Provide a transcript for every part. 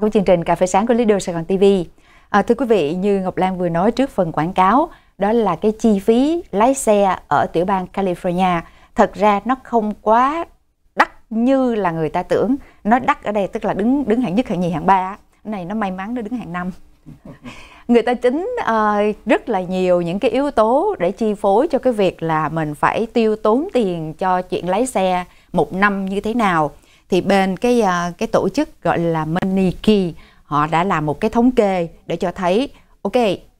của chương trình Cà phê sáng của Leader Sài Gòn TV. À, thưa quý vị, như Ngọc Lan vừa nói trước phần quảng cáo, đó là cái chi phí lái xe ở tiểu bang California. Thật ra nó không quá đắt như là người ta tưởng. Nó đắt ở đây tức là đứng đứng hạng nhất, hạng nhì, hạng ba. này nó may mắn nó đứng hạng năm. người ta chính uh, ờ, rất là nhiều những cái yếu tố để chi phối cho cái việc là mình phải tiêu tốn tiền cho chuyện lái xe một năm như thế nào thì bên cái à, cái tổ chức gọi là Money họ đã làm một cái thống kê để cho thấy ok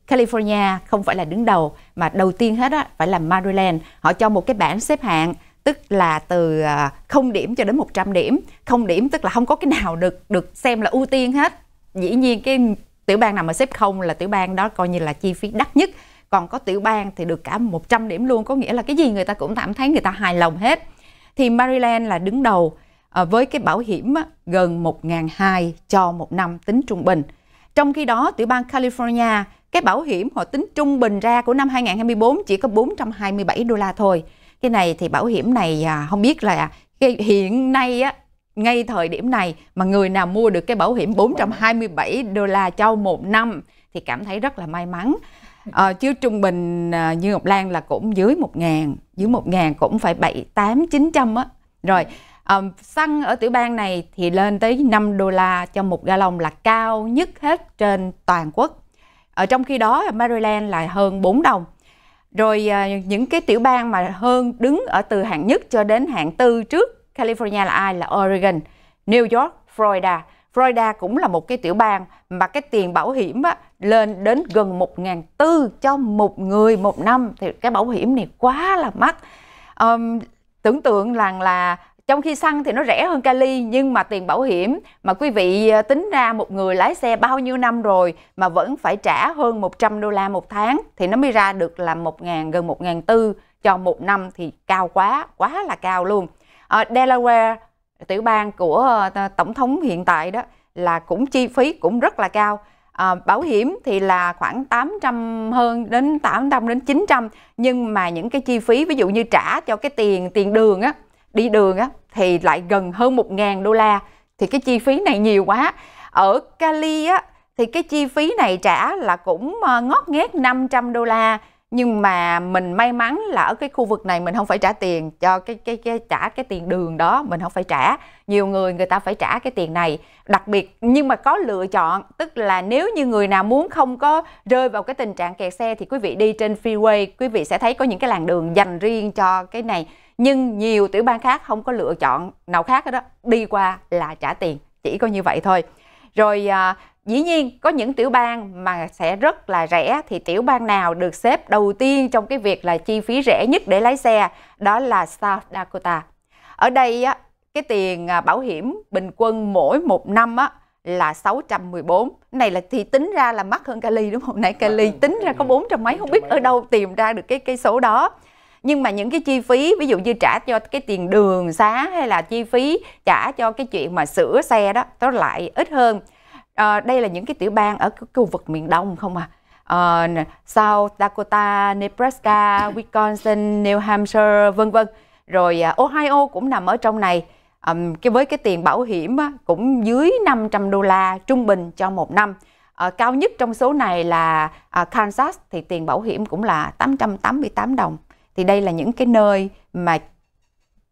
California không phải là đứng đầu mà đầu tiên hết á, phải là Maryland. Họ cho một cái bảng xếp hạng tức là từ à, không điểm cho đến 100 điểm. không điểm tức là không có cái nào được được xem là ưu tiên hết. Dĩ nhiên cái tiểu bang nào mà xếp không là tiểu bang đó coi như là chi phí đắt nhất. Còn có tiểu bang thì được cả 100 điểm luôn, có nghĩa là cái gì người ta cũng cảm thấy người ta hài lòng hết. Thì Maryland là đứng đầu À, với cái bảo hiểm á, gần 1.200 cho một năm tính trung bình. Trong khi đó, tiểu bang California, cái bảo hiểm họ tính trung bình ra của năm 2024 chỉ có 427 đô la thôi. Cái này thì bảo hiểm này à, không biết là hiện nay á, ngay thời điểm này mà người nào mua được cái bảo hiểm 427 đô la cho một năm thì cảm thấy rất là may mắn. À, chứ trung bình à, như Ngọc Lan là cũng dưới 1 ngàn, dưới 1 ngàn cũng phải 7, 8, 900 á. Rồi, um, xăng ở tiểu bang này thì lên tới 5 đô la cho một ga lông là cao nhất hết trên toàn quốc ở trong khi đó Maryland là hơn 4 đồng rồi uh, những cái tiểu bang mà hơn đứng ở từ hạng nhất cho đến hạng tư trước California là ai là Oregon New York Florida Florida cũng là một cái tiểu bang mà cái tiền bảo hiểm á, lên đến gần 1.400 cho một người một năm thì cái bảo hiểm này quá là mắc um, tưởng tượng rằng là trong khi xăng thì nó rẻ hơn kali nhưng mà tiền bảo hiểm mà quý vị à, tính ra một người lái xe bao nhiêu năm rồi mà vẫn phải trả hơn 100 đô la một tháng thì nó mới ra được là 1.000 gần 1.400 cho một năm thì cao quá, quá là cao luôn. Ở ờ, Delaware, tiểu bang của ờ, tổng thống hiện tại đó là cũng chi phí cũng rất là cao. À, bảo hiểm thì là khoảng 800 hơn đến 800 đến 900 nhưng mà những cái chi phí ví dụ như trả cho cái tiền tiền đường á đi đường á, thì lại gần hơn 1.000 đô la thì cái chi phí này nhiều quá ở Cali á thì cái chi phí này trả là cũng ờ, ngót nghét 500 đô la nhưng mà mình may mắn là ở cái khu vực này mình không phải trả tiền cho cái cái cái trả cái tiền đường đó mình không phải trả nhiều người người ta phải trả cái tiền này đặc biệt nhưng mà có lựa chọn tức là nếu như người nào muốn không có rơi vào cái tình trạng kẹt xe thì quý vị đi trên freeway quý vị sẽ thấy có những cái làn đường dành riêng cho cái này nhưng nhiều tiểu bang khác không có lựa chọn nào khác hết đó đi qua là trả tiền chỉ có như vậy thôi rồi à, dĩ nhiên có những tiểu bang mà sẽ rất là rẻ thì tiểu bang nào được xếp đầu tiên trong cái việc là chi phí rẻ nhất để lái xe đó là South Dakota ở đây á, cái tiền à, bảo hiểm bình quân mỗi một năm á, là 614 này là thì tính ra là mắc hơn Cali đúng không nãy Cali tính ra có bốn trăm mấy không biết ở đâu tìm ra được cái cái số đó nhưng mà những cái chi phí ví dụ như trả cho cái tiền đường xá hay là chi phí trả cho cái chuyện mà sửa xe đó nó lại ít hơn à, đây là những cái tiểu bang ở khu vực miền đông không à uh, South Dakota, Nebraska, Wisconsin, New Hampshire, vân vân. Rồi uh, Ohio cũng nằm ở trong này. Um, cái với cái tiền bảo hiểm á, cũng dưới 500 đô la trung bình cho một năm. Uh, cao nhất trong số này là uh, Kansas thì tiền bảo hiểm cũng là 888 đồng thì đây là những cái nơi mà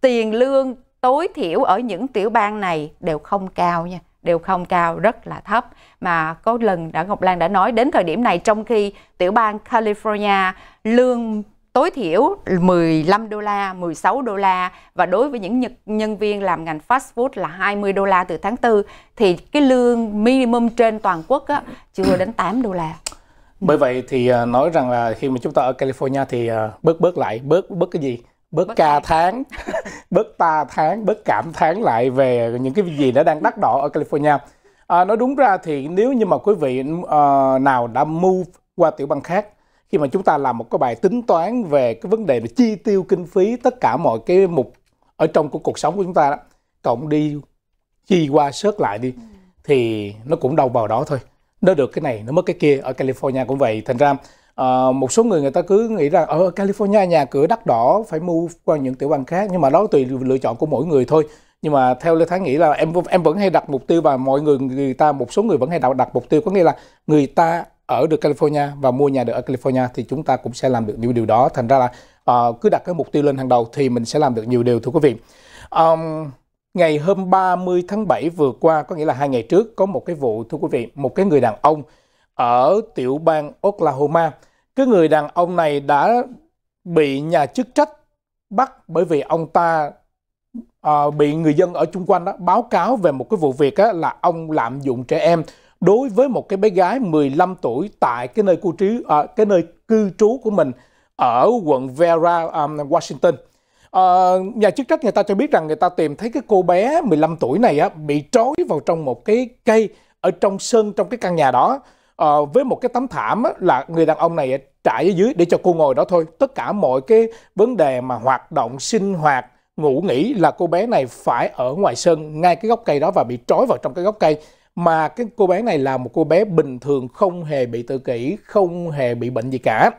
tiền lương tối thiểu ở những tiểu bang này đều không cao nha đều không cao rất là thấp mà có lần đã Ngọc Lan đã nói đến thời điểm này trong khi tiểu bang California lương tối thiểu 15 đô la, 16 đô la và đối với những nhân viên làm ngành fast food là 20 đô la từ tháng 4 thì cái lương minimum trên toàn quốc á, chưa đến 8 đô la bởi vậy thì à, nói rằng là khi mà chúng ta ở California thì à, bớt bớt lại bớt bớt cái gì bớt, bớt ca tháng bớt ta tháng bớt cảm tháng lại về những cái gì đã đang đắt đỏ ở California à, nói đúng ra thì nếu như mà quý vị uh, nào đã move qua tiểu bang khác khi mà chúng ta làm một cái bài tính toán về cái vấn đề là chi tiêu kinh phí tất cả mọi cái mục ở trong của cuộc sống của chúng ta đó cộng đi chi qua sớt lại đi ừ. thì nó cũng đâu vào đó thôi nó được cái này nó mất cái kia ở California cũng vậy thành ra uh, một số người người ta cứ nghĩ rằng ở ờ, California nhà cửa đắt đỏ phải mua qua những tiểu bang khác nhưng mà đó tùy lựa chọn của mỗi người thôi nhưng mà theo Lê Thái nghĩ là em em vẫn hay đặt mục tiêu và mọi người người ta một số người vẫn hay đặt, mục tiêu có nghĩa là người ta ở được California và mua nhà được ở California thì chúng ta cũng sẽ làm được nhiều điều đó thành ra là uh, cứ đặt cái mục tiêu lên hàng đầu thì mình sẽ làm được nhiều điều thưa quý vị um, ngày hôm 30 tháng 7 vừa qua, có nghĩa là hai ngày trước, có một cái vụ, thưa quý vị, một cái người đàn ông ở tiểu bang Oklahoma. Cái người đàn ông này đã bị nhà chức trách bắt bởi vì ông ta à, bị người dân ở chung quanh đó báo cáo về một cái vụ việc là ông lạm dụng trẻ em đối với một cái bé gái 15 tuổi tại cái nơi cư trú à, cái nơi cư trú của mình ở quận Vera, um, Washington. Uh, nhà chức trách người ta cho biết rằng người ta tìm thấy cái cô bé 15 tuổi này á, bị trói vào trong một cái cây ở trong sân trong cái căn nhà đó uh, với một cái tấm thảm á, là người đàn ông này trải ở dưới để cho cô ngồi đó thôi. Tất cả mọi cái vấn đề mà hoạt động sinh hoạt ngủ nghỉ là cô bé này phải ở ngoài sân ngay cái gốc cây đó và bị trói vào trong cái gốc cây mà cái cô bé này là một cô bé bình thường không hề bị tự kỷ không hề bị bệnh gì cả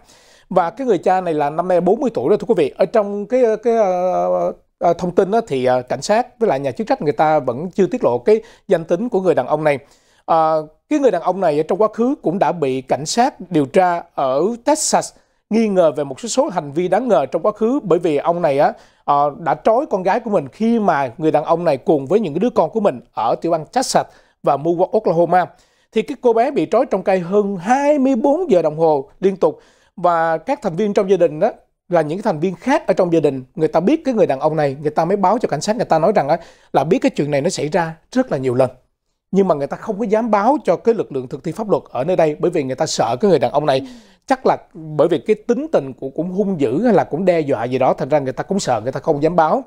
và cái người cha này là năm nay 40 tuổi rồi thưa quý vị ở trong cái cái uh, À, thông tin đó thì uh, cảnh sát với lại nhà chức trách người ta vẫn chưa tiết lộ cái danh tính của người đàn ông này. À, cái người đàn ông này trong quá khứ cũng đã bị cảnh sát điều tra ở Texas nghi ngờ về một số số hành vi đáng ngờ trong quá khứ bởi vì ông này á uh, đã trói con gái của mình khi mà người đàn ông này cùng với những đứa con của mình ở tiểu bang Texas và Mu Oklahoma thì cái cô bé bị trói trong cây hơn 24 giờ đồng hồ liên tục và các thành viên trong gia đình đó là những thành viên khác ở trong gia đình người ta biết cái người đàn ông này người ta mới báo cho cảnh sát người ta nói rằng là biết cái chuyện này nó xảy ra rất là nhiều lần nhưng mà người ta không có dám báo cho cái lực lượng thực thi pháp luật ở nơi đây bởi vì người ta sợ cái người đàn ông này chắc là bởi vì cái tính tình của cũng hung dữ hay là cũng đe dọa gì đó thành ra người ta cũng sợ người ta không dám báo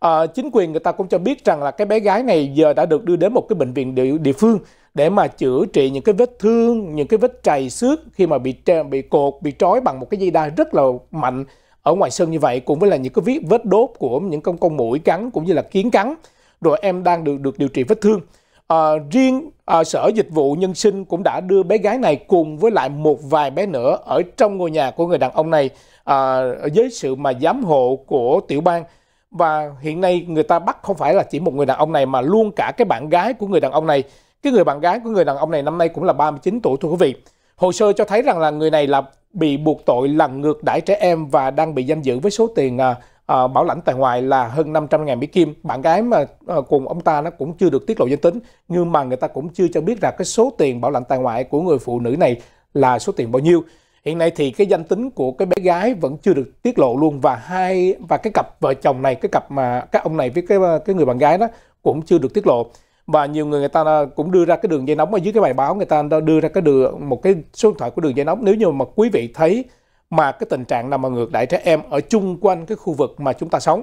à, chính quyền người ta cũng cho biết rằng là cái bé gái này giờ đã được đưa đến một cái bệnh viện địa, địa phương để mà chữa trị những cái vết thương, những cái vết trầy xước khi mà bị bị cột, bị trói bằng một cái dây đai rất là mạnh ở ngoài sân như vậy cũng với là những cái vết vết đốt của những con con mũi cắn cũng như là kiến cắn. Rồi em đang được được điều trị vết thương. À, riêng à, sở dịch vụ nhân sinh cũng đã đưa bé gái này cùng với lại một vài bé nữa ở trong ngôi nhà của người đàn ông này à, với sự mà giám hộ của tiểu bang và hiện nay người ta bắt không phải là chỉ một người đàn ông này mà luôn cả cái bạn gái của người đàn ông này cái người bạn gái của người đàn ông này năm nay cũng là 39 tuổi thưa quý vị. Hồ sơ cho thấy rằng là người này là bị buộc tội là ngược đãi trẻ em và đang bị giam giữ với số tiền à, à, bảo lãnh tại ngoài là hơn 500.000 Mỹ Kim. Bạn gái mà à, cùng ông ta nó cũng chưa được tiết lộ danh tính nhưng mà người ta cũng chưa cho biết là cái số tiền bảo lãnh tại ngoại của người phụ nữ này là số tiền bao nhiêu. Hiện nay thì cái danh tính của cái bé gái vẫn chưa được tiết lộ luôn và hai và cái cặp vợ chồng này, cái cặp mà các ông này với cái cái người bạn gái đó cũng chưa được tiết lộ và nhiều người người ta cũng đưa ra cái đường dây nóng ở dưới cái bài báo người ta đưa ra cái đường một cái số điện thoại của đường dây nóng nếu như mà quý vị thấy mà cái tình trạng nằm mà ngược đại trẻ em ở chung quanh cái khu vực mà chúng ta sống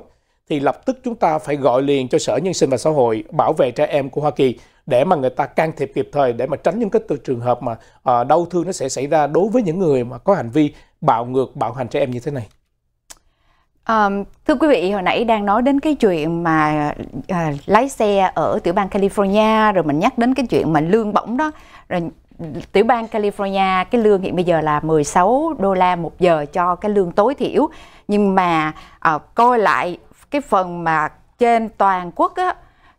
thì lập tức chúng ta phải gọi liền cho Sở Nhân sinh và Xã hội bảo vệ trẻ em của Hoa Kỳ để mà người ta can thiệp kịp thời để mà tránh những cái trường hợp mà à, đau thương nó sẽ xảy ra đối với những người mà có hành vi bạo ngược bạo hành trẻ em như thế này. À, thưa quý vị, hồi nãy đang nói đến cái chuyện mà à, lái xe ở tiểu bang California rồi mình nhắc đến cái chuyện mà lương bổng đó rồi tiểu bang California cái lương hiện bây giờ là 16 đô la một giờ cho cái lương tối thiểu nhưng mà à, coi lại cái phần mà trên toàn quốc á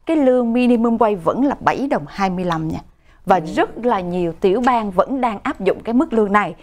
cái lương minimum wage vẫn là 7 đồng 25 nha và ừ. rất là nhiều tiểu bang vẫn đang áp dụng cái mức lương này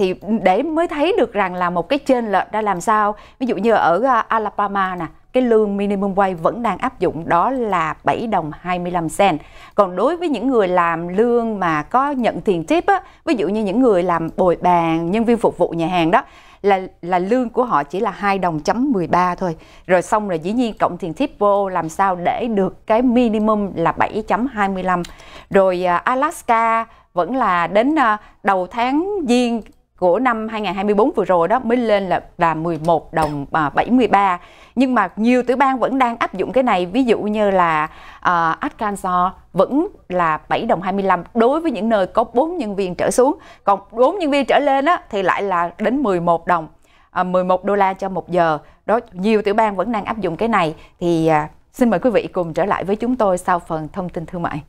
thì để mới thấy được rằng là một cái trên lệch ra làm sao ví dụ như ở à, Alabama nè cái lương minimum wage vẫn đang áp dụng đó là 7 đồng 25 cent. Còn đối với những người làm lương mà có nhận tiền tip á, ví dụ như những người làm bồi bàn, nhân viên phục vụ nhà hàng đó là là lương của họ chỉ là 2 đồng chấm 13 thôi. Rồi xong rồi dĩ nhiên cộng tiền tip vô làm sao để được cái minimum là 7.25. Rồi à, Alaska vẫn là đến à, đầu tháng Giêng của năm 2024 vừa rồi đó mới lên là là 11 đồng à, 73 nhưng mà nhiều tiểu bang vẫn đang áp dụng cái này ví dụ như là uh, Arkansas vẫn là 7 đồng 25 đối với những nơi có 4 nhân viên trở xuống còn 4 nhân viên trở lên á, thì lại là đến 11 đồng à, 11 đô la cho một giờ đó nhiều tiểu bang vẫn đang áp dụng cái này thì à, xin mời quý vị cùng trở lại với chúng tôi sau phần thông tin thương mại